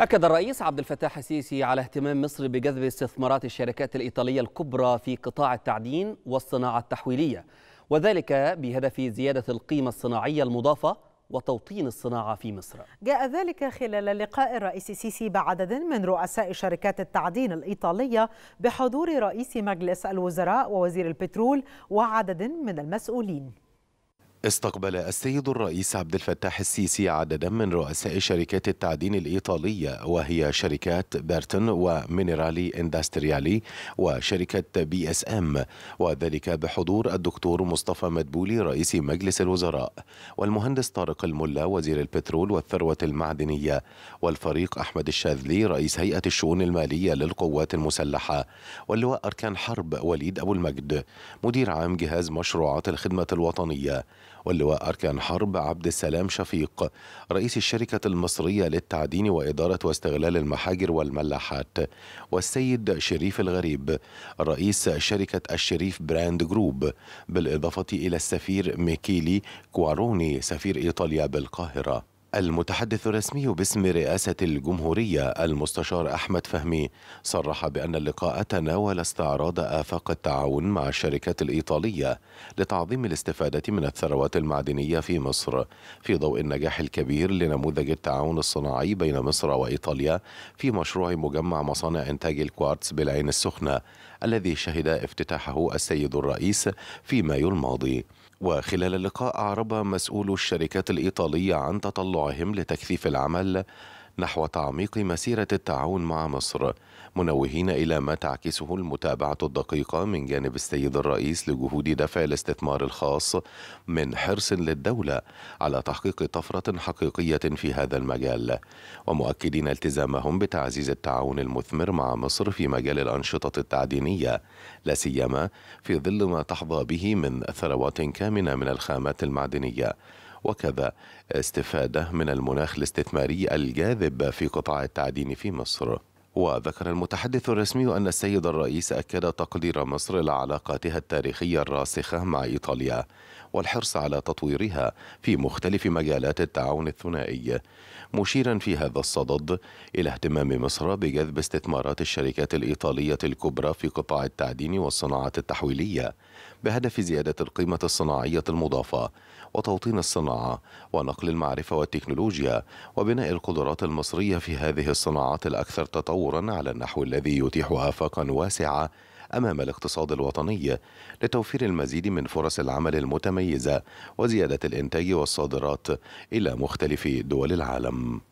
أكد الرئيس عبد الفتاح السيسي على اهتمام مصر بجذب استثمارات الشركات الإيطالية الكبرى في قطاع التعدين والصناعة التحويلية وذلك بهدف زيادة القيمة الصناعية المضافة وتوطين الصناعة في مصر جاء ذلك خلال لقاء الرئيس السيسي بعدد من رؤساء شركات التعدين الإيطالية بحضور رئيس مجلس الوزراء ووزير البترول وعدد من المسؤولين استقبل السيد الرئيس عبد الفتاح السيسي عددا من رؤساء شركات التعدين الإيطالية وهي شركات بيرتون ومينيرالي اندستريالي وشركة بي اس ام وذلك بحضور الدكتور مصطفى مدبولي رئيس مجلس الوزراء والمهندس طارق الملا وزير البترول والثروة المعدنية والفريق أحمد الشاذلي رئيس هيئة الشؤون المالية للقوات المسلحة واللواء أركان حرب وليد أبو المجد مدير عام جهاز مشروعات الخدمة الوطنية واللواء أركان حرب عبد السلام شفيق رئيس الشركة المصرية للتعدين وإدارة واستغلال المحاجر والملاحات والسيد شريف الغريب رئيس شركة الشريف براند جروب بالإضافة إلى السفير ميكيلي كواروني سفير إيطاليا بالقاهرة المتحدث الرسمي باسم رئاسة الجمهورية المستشار أحمد فهمي صرح بأن اللقاء تناول استعراض آفاق التعاون مع الشركات الإيطالية لتعظيم الاستفادة من الثروات المعدنية في مصر في ضوء النجاح الكبير لنموذج التعاون الصناعي بين مصر وإيطاليا في مشروع مجمع مصانع إنتاج الكوارتز بالعين السخنة الذي شهد افتتاحه السيد الرئيس في مايو الماضي وخلال اللقاء أعرب مسؤول الشركات الإيطالية عن تطلعهم لتكثيف العمل نحو تعميق مسيرة التعاون مع مصر منوهين إلى ما تعكسه المتابعة الدقيقة من جانب السيد الرئيس لجهود دفع الاستثمار الخاص من حرص للدولة على تحقيق طفرة حقيقية في هذا المجال ومؤكدين التزامهم بتعزيز التعاون المثمر مع مصر في مجال الأنشطة التعدينية لا سيما في ظل ما تحظى به من ثروات كامنة من الخامات المعدنية وكذا استفادة من المناخ الاستثماري الجاذب في قطاع التعدين في مصر وذكر المتحدث الرسمي أن السيد الرئيس أكد تقدير مصر لعلاقاتها التاريخية الراسخة مع إيطاليا والحرص على تطويرها في مختلف مجالات التعاون الثنائي مشيرا في هذا الصدد إلى اهتمام مصر بجذب استثمارات الشركات الإيطالية الكبرى في قطاع التعدين والصناعات التحويلية بهدف زيادة القيمة الصناعية المضافة وتوطين الصناعة ونقل المعرفة والتكنولوجيا وبناء القدرات المصرية في هذه الصناعات الأكثر تطورا تطورا على النحو الذي يتيح آفاقا واسعة أمام الاقتصاد الوطني لتوفير المزيد من فرص العمل المتميزة وزيادة الإنتاج والصادرات إلى مختلف دول العالم